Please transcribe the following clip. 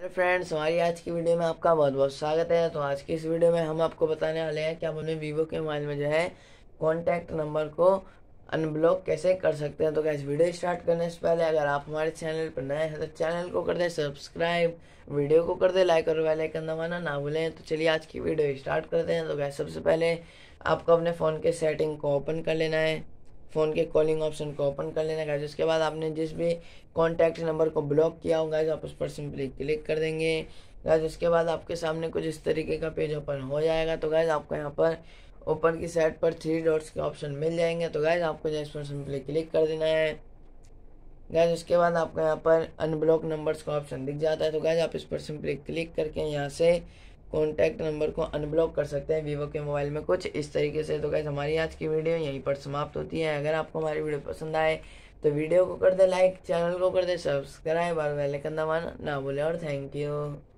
hello friends हमारी आज की वीडियो में आपका बहुत बहुत स्वागत है तो आज की इस वीडियो में हम आपको बताने वाले हैं कि आप अपने वीवो के मोबाइल में जो है कॉन्टैक्ट नंबर को अनब्लॉक कैसे कर सकते हैं तो क्या वीडियो स्टार्ट करने से पहले अगर आप हमारे चैनल पर नए हैं तो चैनल को कर दें सब्सक्राइब वीडियो को कर दें लाइक और बेल आइकन दबाना ना भूलें तो चलिए आज की वीडियो स्टार्ट करते हैं तो क्या सबसे पहले आपको अपने फ़ोन के सेटिंग को ओपन कर लेना है फ़ोन के कॉलिंग ऑप्शन को ओपन कर लेना गाइज उसके बाद आपने जिस भी कॉन्टैक्ट नंबर को ब्लॉक किया होगा आप उस पर सिंपली क्लिक कर देंगे गाइज उसके बाद आपके सामने कुछ इस तरीके का पेज ओपन हो जाएगा तो गाइज आपको यहाँ पर ओपन की साइड पर थ्री डॉट्स के ऑप्शन मिल जाएंगे तो गाइज आपको जो इस पर सिंपली क्लिक कर देना है गैज उसके बाद आपको यहाँ पर अनब्लॉक नंबर्स का ऑप्शन दिख जाता है तो गैज आप इस पर सिंपली क्लिक करके यहाँ से कॉन्टैक्ट नंबर को अनब्लॉक कर सकते हैं वीवो के मोबाइल में कुछ इस तरीके से तो गैस हमारी आज की वीडियो यहीं पर समाप्त होती है अगर आपको हमारी वीडियो पसंद आए तो वीडियो को कर दे लाइक चैनल को कर दे सब्सक्राइब और बेल आइकन दबाना ना भूले और थैंक यू